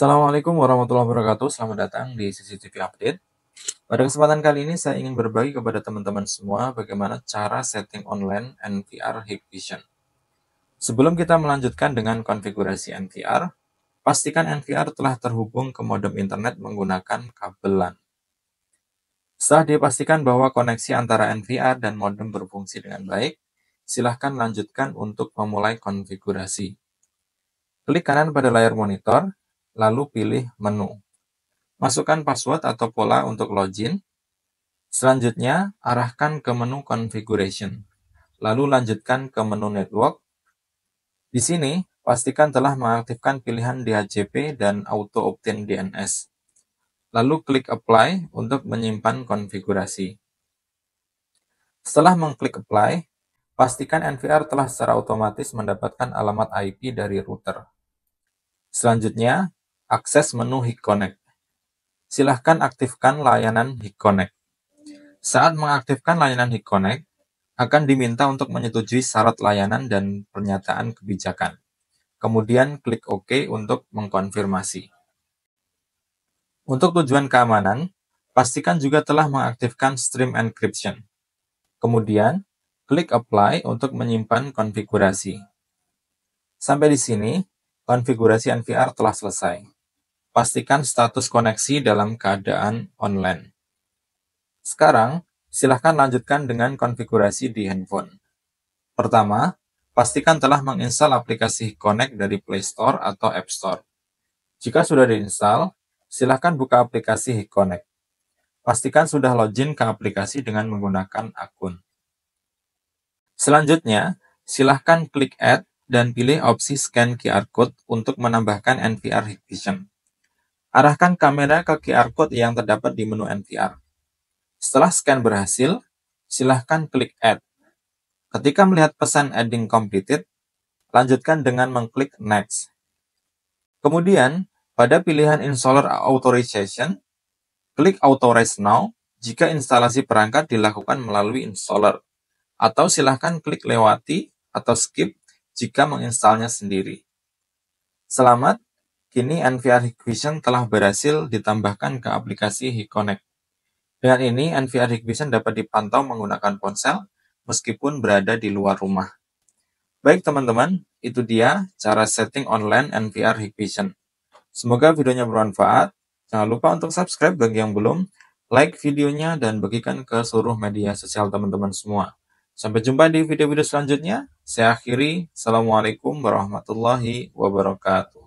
Assalamualaikum warahmatullahi wabarakatuh. Selamat datang di CCTV Update. Pada kesempatan kali ini saya ingin berbagi kepada teman-teman semua bagaimana cara setting online NVR Hikvision. Sebelum kita melanjutkan dengan konfigurasi NVR, pastikan NVR telah terhubung ke modem internet menggunakan kabel LAN. Setelah dipastikan bahwa koneksi antara NVR dan modem berfungsi dengan baik, silahkan lanjutkan untuk memulai konfigurasi. Klik kanan pada layar monitor, lalu pilih menu. Masukkan password atau pola untuk login. Selanjutnya, arahkan ke menu configuration. Lalu lanjutkan ke menu network. Di sini, pastikan telah mengaktifkan pilihan DHCP dan auto obtain DNS. Lalu klik apply untuk menyimpan konfigurasi. Setelah mengklik apply, pastikan NVR telah secara otomatis mendapatkan alamat IP dari router. Selanjutnya, akses menu HiConnect. Silahkan aktifkan layanan HiConnect. Saat mengaktifkan layanan HiConnect, akan diminta untuk menyetujui syarat layanan dan pernyataan kebijakan. Kemudian klik OK untuk mengkonfirmasi. Untuk tujuan keamanan, pastikan juga telah mengaktifkan Stream Encryption. Kemudian, klik Apply untuk menyimpan konfigurasi. Sampai di sini, konfigurasi NVR telah selesai pastikan status koneksi dalam keadaan online. Sekarang, silahkan lanjutkan dengan konfigurasi di handphone. Pertama, pastikan telah menginstal aplikasi Connect dari Play Store atau App Store. Jika sudah diinstal, silahkan buka aplikasi Connect. Pastikan sudah login ke aplikasi dengan menggunakan akun. Selanjutnya, silahkan klik Add dan pilih opsi Scan QR Code untuk menambahkan NVR Hikvision. Arahkan kamera ke QR Code yang terdapat di menu NVR. Setelah scan berhasil, silahkan klik Add. Ketika melihat pesan Adding Completed, lanjutkan dengan mengklik Next. Kemudian, pada pilihan Installer Authorization, klik Authorize Now jika instalasi perangkat dilakukan melalui installer, atau silahkan klik lewati atau skip jika menginstalnya sendiri. Selamat Kini NVR Hikvision telah berhasil ditambahkan ke aplikasi HiConnect. Dengan ini, NVR Hikvision dapat dipantau menggunakan ponsel meskipun berada di luar rumah. Baik teman-teman, itu dia cara setting online NVR Hikvision. Semoga videonya bermanfaat. Jangan lupa untuk subscribe bagi yang belum, like videonya, dan bagikan ke seluruh media sosial teman-teman semua. Sampai jumpa di video-video selanjutnya. Saya akhiri. Assalamualaikum warahmatullahi wabarakatuh.